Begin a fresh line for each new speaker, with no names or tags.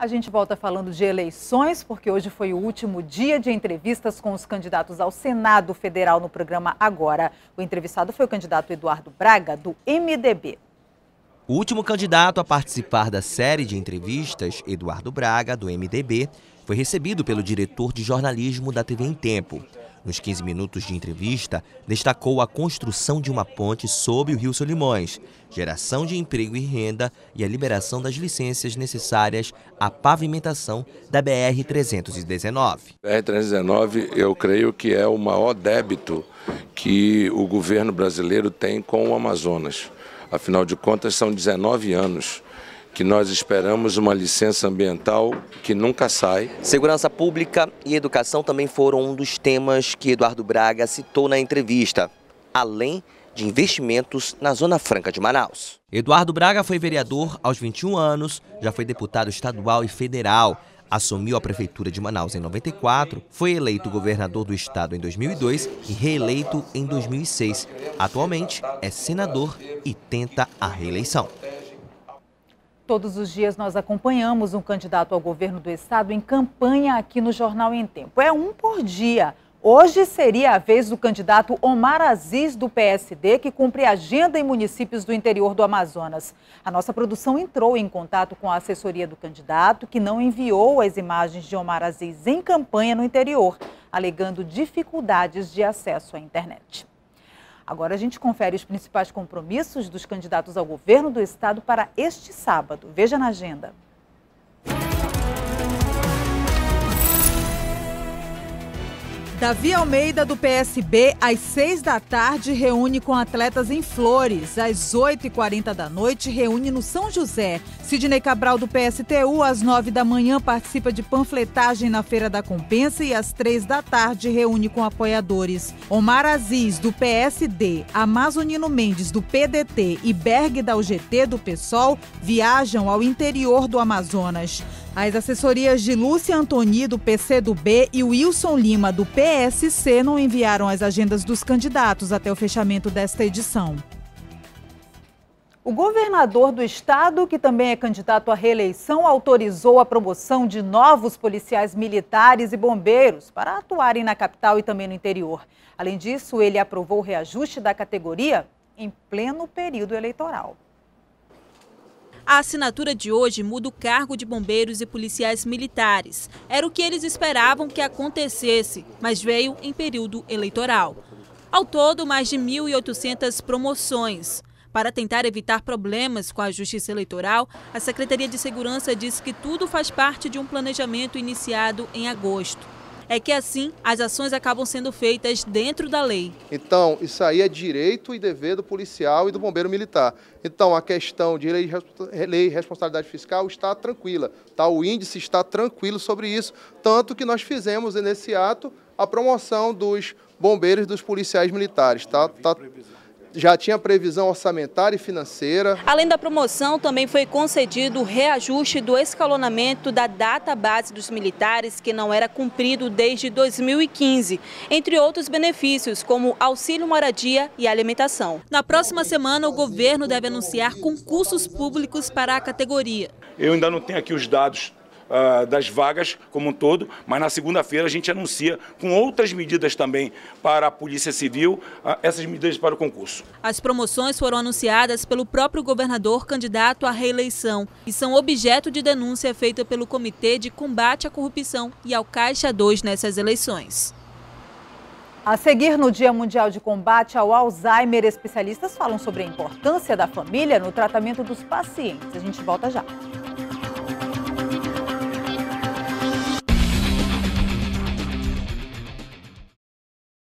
A gente volta falando de eleições, porque hoje foi o último dia de entrevistas com os candidatos ao Senado Federal no programa Agora. O entrevistado foi o candidato Eduardo Braga, do MDB.
O último candidato a participar da série de entrevistas, Eduardo Braga, do MDB, foi recebido pelo diretor de jornalismo da TV em Tempo. Nos 15 minutos de entrevista, destacou a construção de uma ponte sobre o Rio Solimões, geração de emprego e renda e a liberação das licenças necessárias à pavimentação da BR-319. BR-319, eu creio que é o maior débito que o governo brasileiro tem com o Amazonas. Afinal de contas, são 19 anos que nós esperamos uma licença ambiental que nunca sai. Segurança pública e educação também foram um dos temas que Eduardo Braga citou na entrevista, além de investimentos na Zona Franca de Manaus. Eduardo Braga foi vereador aos 21 anos, já foi deputado estadual e federal. Assumiu a Prefeitura de Manaus em 94, foi eleito governador do estado em 2002 e reeleito em 2006. Atualmente é senador e tenta a reeleição.
Todos os dias nós acompanhamos um candidato ao governo do estado em campanha aqui no Jornal em Tempo. É um por dia. Hoje seria a vez do candidato Omar Aziz, do PSD, que cumpre agenda em municípios do interior do Amazonas. A nossa produção entrou em contato com a assessoria do candidato, que não enviou as imagens de Omar Aziz em campanha no interior, alegando dificuldades de acesso à internet. Agora a gente confere os principais compromissos dos candidatos ao governo do estado para este sábado. Veja na agenda. Davi Almeida, do PSB, às seis da tarde, reúne com atletas em Flores. Às oito e quarenta da noite, reúne no São José. Sidney Cabral, do PSTU, às nove da manhã, participa de panfletagem na Feira da Compensa e às três da tarde, reúne com apoiadores. Omar Aziz, do PSD, Amazonino Mendes, do PDT e Berg da UGT, do PSOL, viajam ao interior do Amazonas. As assessorias de Lúcia Antoni, do PCdoB, e Wilson Lima, do PSC, não enviaram as agendas dos candidatos até o fechamento desta edição. O governador do estado, que também é candidato à reeleição, autorizou a promoção de novos policiais militares e bombeiros para atuarem na capital e também no interior. Além disso, ele aprovou o reajuste da categoria em pleno período
eleitoral. A assinatura de hoje muda o cargo de bombeiros e policiais militares. Era o que eles esperavam que acontecesse, mas veio em período eleitoral. Ao todo, mais de 1.800 promoções. Para tentar evitar problemas com a Justiça Eleitoral, a Secretaria de Segurança diz que tudo faz parte de um planejamento iniciado em agosto é que assim as ações acabam sendo feitas dentro da lei. Então, isso aí é direito e dever do policial e do bombeiro militar. Então, a questão de lei e responsabilidade fiscal está tranquila, tá? o índice está tranquilo sobre isso, tanto que nós fizemos nesse ato a promoção dos bombeiros dos policiais militares. Tá, tá, já tinha previsão orçamentária e financeira. Além da promoção, também foi concedido o reajuste do escalonamento da data base dos militares, que não era cumprido desde 2015, entre outros benefícios, como auxílio moradia e alimentação. Na próxima semana, o governo deve anunciar concursos públicos para a categoria.
Eu ainda não tenho aqui os dados
uh, das vagas como um todo, mas na segunda-feira a gente anuncia com outras medidas também para a Polícia Civil, uh, essas medidas para o concurso.
As promoções foram anunciadas pelo próprio governador candidato à reeleição e são objeto de denúncia feita pelo Comitê de Combate à Corrupção e ao Caixa 2 nessas eleições.
A seguir, no Dia Mundial de Combate ao Alzheimer, especialistas falam sobre a importância da família no tratamento dos pacientes. A gente volta já.